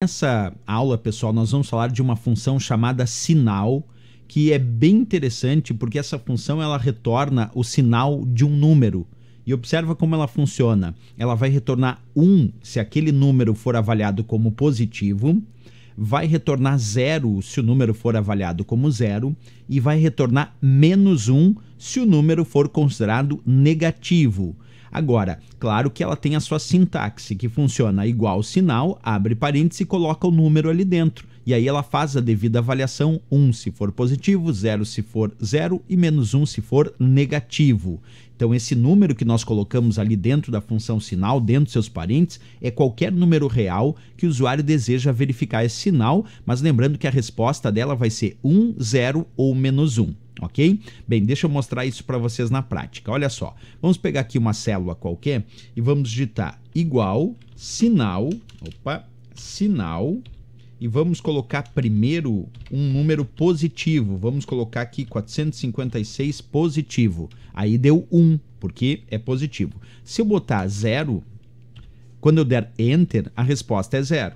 Nessa aula, pessoal, nós vamos falar de uma função chamada sinal, que é bem interessante porque essa função ela retorna o sinal de um número. E observa como ela funciona. Ela vai retornar 1 se aquele número for avaliado como positivo, vai retornar 0 se o número for avaliado como zero, e vai retornar menos 1 se o número for considerado negativo. Agora, claro que ela tem a sua sintaxe, que funciona igual sinal, abre parênteses e coloca o número ali dentro. E aí ela faz a devida avaliação, 1 um se for positivo, 0 se for 0 e menos 1 um se for negativo. Então esse número que nós colocamos ali dentro da função sinal, dentro dos seus parentes, é qualquer número real que o usuário deseja verificar esse sinal, mas lembrando que a resposta dela vai ser 1, um, 0 ou menos 1 ok? Bem, deixa eu mostrar isso para vocês na prática. Olha só, vamos pegar aqui uma célula qualquer e vamos digitar igual sinal, opa, sinal e vamos colocar primeiro um número positivo. Vamos colocar aqui 456 positivo. Aí deu 1, porque é positivo. Se eu botar 0, quando eu der enter, a resposta é 0.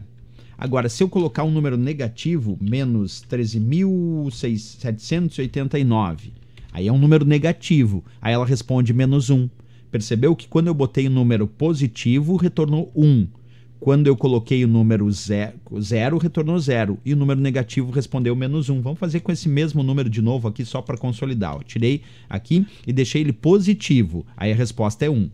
Agora, se eu colocar um número negativo, menos 13.789, aí é um número negativo. Aí ela responde menos 1. Percebeu que quando eu botei o um número positivo, retornou 1. Quando eu coloquei o número 0, retornou 0. E o número negativo respondeu menos 1. Vamos fazer com esse mesmo número de novo aqui, só para consolidar. Eu tirei aqui e deixei ele positivo. Aí a resposta é 1.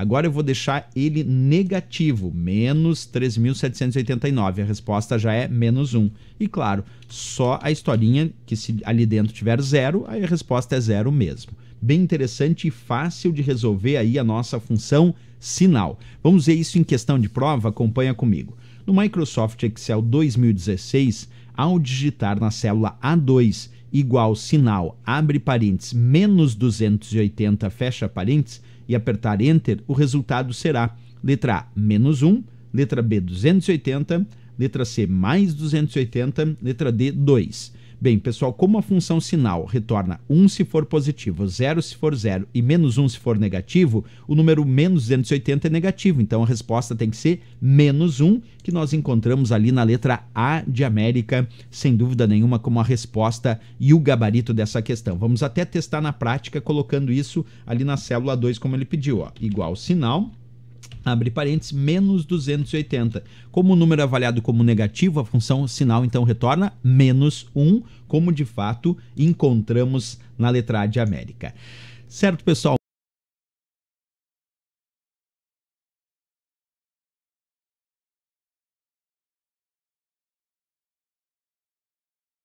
Agora eu vou deixar ele negativo, menos 3.789. A resposta já é menos 1. E claro, só a historinha que se ali dentro tiver zero, aí a resposta é zero mesmo. Bem interessante e fácil de resolver aí a nossa função sinal. Vamos ver isso em questão de prova? Acompanha comigo. No Microsoft Excel 2016, ao digitar na célula A2 igual sinal, abre parênteses, menos 280, fecha parênteses, e apertar Enter, o resultado será letra A, menos 1, letra B, 280, letra C, mais 280, letra D, 2. Bem, pessoal, como a função sinal retorna 1 se for positivo, 0 se for zero e menos 1 se for negativo, o número menos 280 é negativo, então a resposta tem que ser menos 1, que nós encontramos ali na letra A de América, sem dúvida nenhuma, como a resposta e o gabarito dessa questão. Vamos até testar na prática, colocando isso ali na célula 2, como ele pediu, ó, igual sinal abre parênteses, menos 280. Como o número é avaliado como negativo, a função sinal então retorna menos 1, como de fato encontramos na letra A de América. Certo, pessoal?